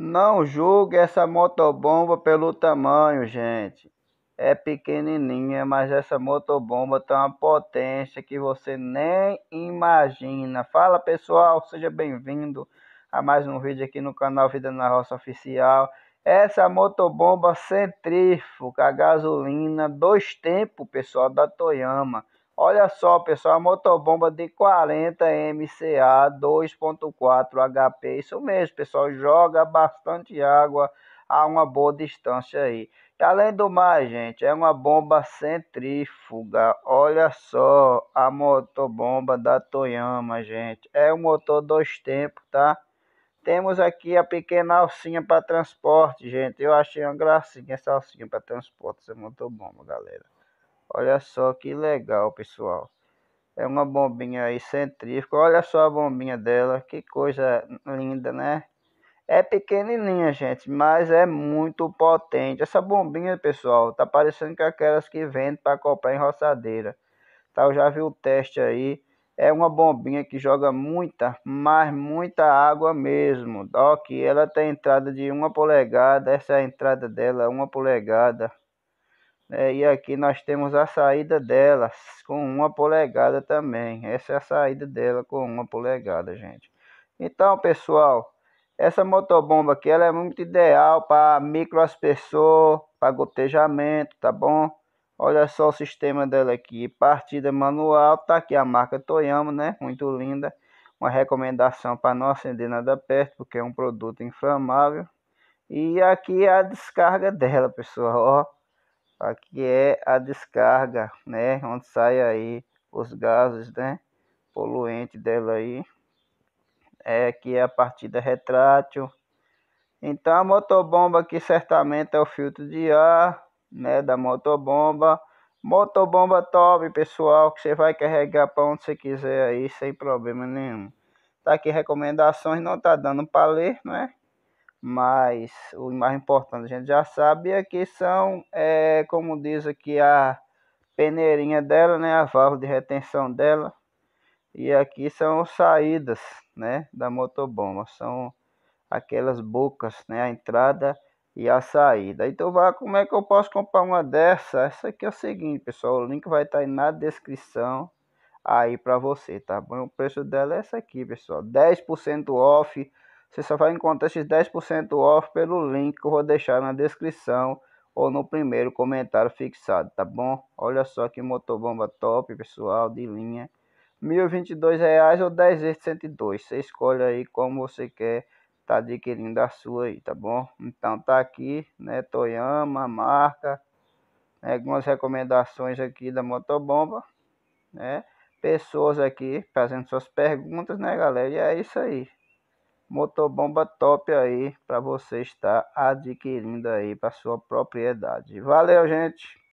Não julgue essa motobomba pelo tamanho, gente. É pequenininha, mas essa motobomba tem uma potência que você nem imagina. Fala pessoal, seja bem-vindo a mais um vídeo aqui no canal Vida na Roça Oficial. Essa motobomba centrífuga, a gasolina, dois tempos, pessoal, da Toyama. Olha só, pessoal, a motobomba de 40 MCA 2.4 HP. Isso mesmo, pessoal, joga bastante água a uma boa distância aí. E além do mais, gente, é uma bomba centrífuga. Olha só a motobomba da Toyama, gente. É um motor dois tempos, tá? Temos aqui a pequena alcinha para transporte, gente. Eu achei uma gracinha essa alcinha para transporte, essa motobomba, galera. Olha só que legal, pessoal. É uma bombinha aí centrífuga. Olha só a bombinha dela. Que coisa linda, né? É pequenininha, gente, mas é muito potente. Essa bombinha, pessoal, tá parecendo com aquelas que vende para comprar em roçadeira. Tá, eu já vi o teste aí. É uma bombinha que joga muita, mas muita água mesmo. Ó, que ela tem entrada de uma polegada. Essa é a entrada dela, uma polegada. É, e aqui nós temos a saída dela com uma polegada também. Essa é a saída dela com uma polegada, gente. Então, pessoal, essa motobomba aqui ela é muito ideal para microaspersor, para gotejamento, tá bom? Olha só o sistema dela aqui, partida manual, tá aqui a marca Toyama, né? Muito linda. Uma recomendação para não acender nada perto, porque é um produto inflamável. E aqui é a descarga dela, pessoal, ó aqui é a descarga, né? Onde sai aí os gases, né? Poluente dela aí. É aqui é a partida retrátil. Então a motobomba aqui certamente é o filtro de ar, né? Da motobomba. Motobomba top, pessoal, que você vai carregar para onde você quiser aí, sem problema nenhum. Tá aqui recomendações, não tá dando para ler, não é? mas o mais importante a gente já sabe é que são, é, como diz aqui a peneirinha dela, né, a válvula de retenção dela, e aqui são saídas, né, da motobomba, são aquelas bocas, né, a entrada e a saída. Então, vá como é que eu posso comprar uma dessa? Essa aqui é o seguinte, pessoal, o link vai estar tá aí na descrição aí para você, tá bom? O preço dela é essa aqui, pessoal, 10% off você só vai encontrar esses 10% off pelo link que eu vou deixar na descrição ou no primeiro comentário fixado, tá bom? Olha só que motobomba top, pessoal, de linha. R$ 1.022 ou 10 vezes 102. Você escolhe aí como você quer tá adquirindo a sua aí, tá bom? Então tá aqui, né, Toyama, marca, né, algumas recomendações aqui da Motobomba, né? Pessoas aqui fazendo suas perguntas, né, galera? E é isso aí motobomba top aí para você estar adquirindo aí para sua propriedade. Valeu, gente.